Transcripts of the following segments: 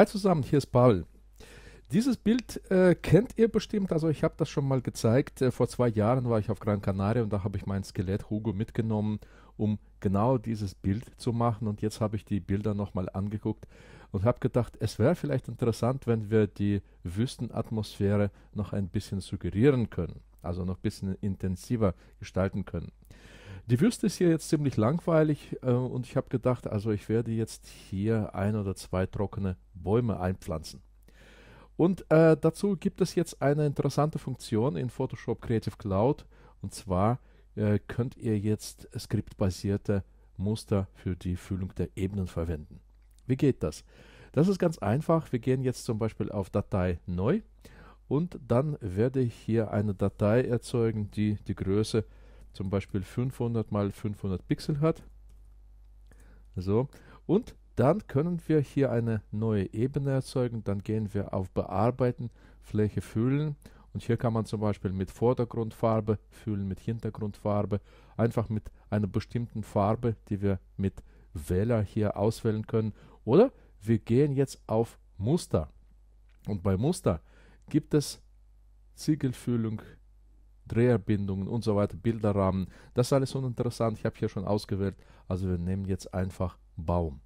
Hi zusammen, hier ist Paul. Dieses Bild äh, kennt ihr bestimmt, also ich habe das schon mal gezeigt. Äh, vor zwei Jahren war ich auf Gran Canaria und da habe ich mein Skelett Hugo mitgenommen, um genau dieses Bild zu machen. Und jetzt habe ich die Bilder nochmal angeguckt und habe gedacht, es wäre vielleicht interessant, wenn wir die Wüstenatmosphäre noch ein bisschen suggerieren können, also noch ein bisschen intensiver gestalten können. Die Wüste ist hier jetzt ziemlich langweilig äh, und ich habe gedacht, also ich werde jetzt hier ein oder zwei trockene Bäume einpflanzen. Und äh, dazu gibt es jetzt eine interessante Funktion in Photoshop Creative Cloud und zwar äh, könnt ihr jetzt skriptbasierte Muster für die Füllung der Ebenen verwenden. Wie geht das? Das ist ganz einfach. Wir gehen jetzt zum Beispiel auf Datei neu und dann werde ich hier eine Datei erzeugen, die die Größe zum Beispiel 500 mal 500 Pixel hat. So. Und dann können wir hier eine neue Ebene erzeugen. Dann gehen wir auf Bearbeiten, Fläche füllen. Und hier kann man zum Beispiel mit Vordergrundfarbe füllen, mit Hintergrundfarbe, einfach mit einer bestimmten Farbe, die wir mit Wähler hier auswählen können. Oder wir gehen jetzt auf Muster. Und bei Muster gibt es Ziegelfüllung, Dreherbindungen und so weiter, Bilderrahmen. Das ist alles uninteressant. Ich habe hier schon ausgewählt. Also wir nehmen jetzt einfach Baum.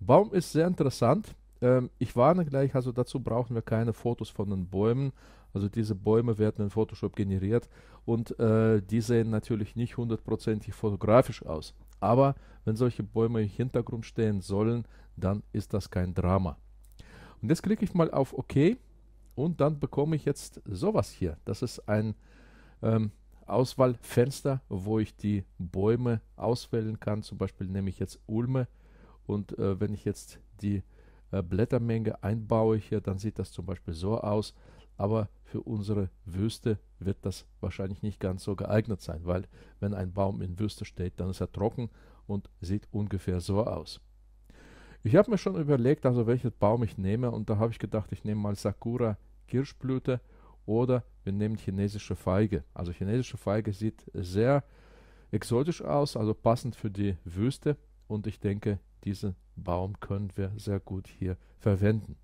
Baum ist sehr interessant. Ähm, ich warne gleich, also dazu brauchen wir keine Fotos von den Bäumen. Also diese Bäume werden in Photoshop generiert und äh, die sehen natürlich nicht hundertprozentig fotografisch aus. Aber wenn solche Bäume im Hintergrund stehen sollen, dann ist das kein Drama. Und jetzt klicke ich mal auf OK und dann bekomme ich jetzt sowas hier. Das ist ein ähm, Auswahlfenster, wo ich die Bäume auswählen kann. Zum Beispiel nehme ich jetzt Ulme und äh, wenn ich jetzt die äh, Blättermenge einbaue hier, dann sieht das zum Beispiel so aus. Aber für unsere Wüste wird das wahrscheinlich nicht ganz so geeignet sein, weil wenn ein Baum in Wüste steht, dann ist er trocken und sieht ungefähr so aus. Ich habe mir schon überlegt, also welchen Baum ich nehme und da habe ich gedacht, ich nehme mal Sakura Kirschblüte oder wir nehmen chinesische Feige. Also chinesische Feige sieht sehr exotisch aus, also passend für die Wüste. Und ich denke, diesen Baum können wir sehr gut hier verwenden.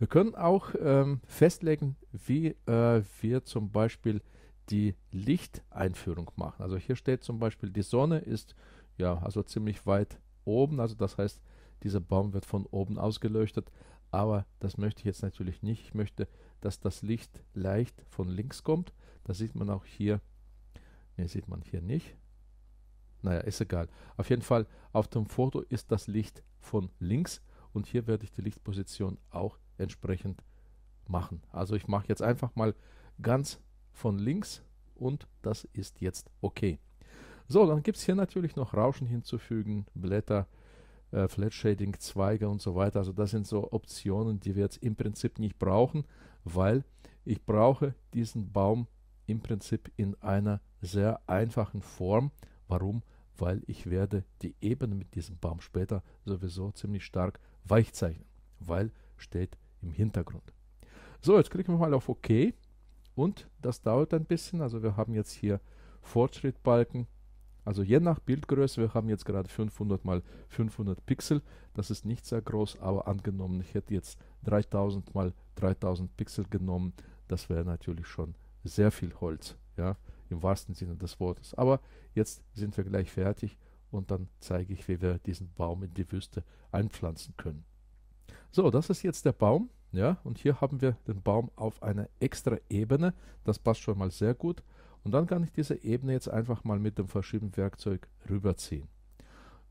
Wir können auch ähm, festlegen, wie äh, wir zum Beispiel die Lichteinführung machen. Also hier steht zum Beispiel, die Sonne ist ja also ziemlich weit oben, also das heißt, dieser Baum wird von oben ausgeleuchtet, aber das möchte ich jetzt natürlich nicht. Ich möchte, dass das Licht leicht von links kommt. Das sieht man auch hier. Ne, sieht man hier nicht. Naja, ist egal. Auf jeden Fall, auf dem Foto ist das Licht von links und hier werde ich die Lichtposition auch entsprechend machen. Also ich mache jetzt einfach mal ganz von links und das ist jetzt okay. So, dann gibt es hier natürlich noch Rauschen hinzufügen, Blätter, äh, Flat Shading Zweige und so weiter. Also das sind so Optionen, die wir jetzt im Prinzip nicht brauchen, weil ich brauche diesen Baum im Prinzip in einer sehr einfachen Form. Warum? Weil ich werde die Ebene mit diesem Baum später sowieso ziemlich stark weich zeichnen, weil steht im Hintergrund. So, jetzt klicken wir mal auf OK und das dauert ein bisschen. Also wir haben jetzt hier Fortschrittbalken also je nach Bildgröße, wir haben jetzt gerade 500 mal 500 Pixel, das ist nicht sehr groß, aber angenommen, ich hätte jetzt 3000 mal 3000 Pixel genommen, das wäre natürlich schon sehr viel Holz, ja, im wahrsten Sinne des Wortes. Aber jetzt sind wir gleich fertig und dann zeige ich, wie wir diesen Baum in die Wüste einpflanzen können. So, das ist jetzt der Baum, ja, und hier haben wir den Baum auf einer extra Ebene, das passt schon mal sehr gut. Und dann kann ich diese Ebene jetzt einfach mal mit dem Verschieben-Werkzeug rüberziehen.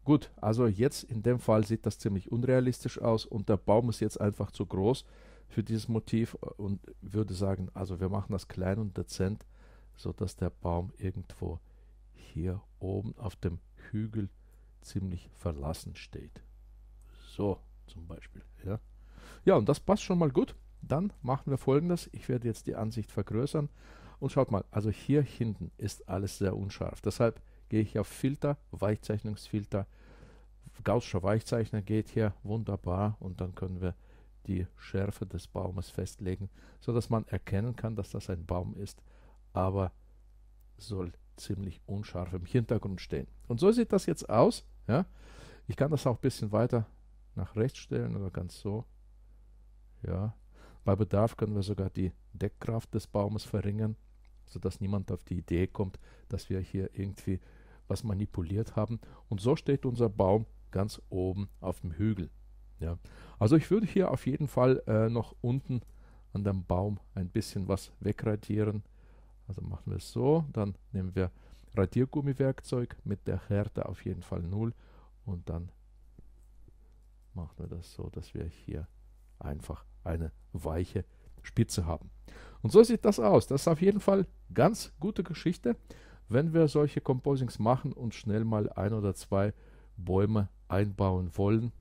Gut, also jetzt in dem Fall sieht das ziemlich unrealistisch aus und der Baum ist jetzt einfach zu groß für dieses Motiv und würde sagen, also wir machen das klein und dezent, sodass der Baum irgendwo hier oben auf dem Hügel ziemlich verlassen steht. So zum Beispiel. Ja, ja und das passt schon mal gut. Dann machen wir folgendes. Ich werde jetzt die Ansicht vergrößern und schaut mal, also hier hinten ist alles sehr unscharf. Deshalb gehe ich auf Filter, Weichzeichnungsfilter, Gaussischer Weichzeichner geht hier wunderbar und dann können wir die Schärfe des Baumes festlegen, sodass man erkennen kann, dass das ein Baum ist, aber soll ziemlich unscharf im Hintergrund stehen. Und so sieht das jetzt aus. Ja? Ich kann das auch ein bisschen weiter nach rechts stellen oder ganz so. Ja. Bei Bedarf können wir sogar die Deckkraft des Baumes verringern sodass niemand auf die Idee kommt, dass wir hier irgendwie was manipuliert haben. Und so steht unser Baum ganz oben auf dem Hügel. Ja. Also ich würde hier auf jeden Fall äh, noch unten an dem Baum ein bisschen was wegradieren. Also machen wir es so, dann nehmen wir Radiergummi-Werkzeug mit der Härte auf jeden Fall 0 und dann machen wir das so, dass wir hier einfach eine weiche Spitze haben. Und so sieht das aus. Das ist auf jeden Fall ganz gute Geschichte, wenn wir solche Composings machen und schnell mal ein oder zwei Bäume einbauen wollen.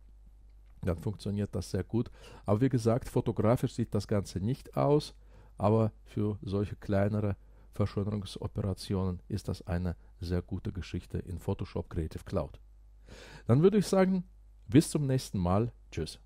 Dann funktioniert das sehr gut. Aber wie gesagt, fotografisch sieht das Ganze nicht aus. Aber für solche kleinere Verschönerungsoperationen ist das eine sehr gute Geschichte in Photoshop Creative Cloud. Dann würde ich sagen, bis zum nächsten Mal. Tschüss.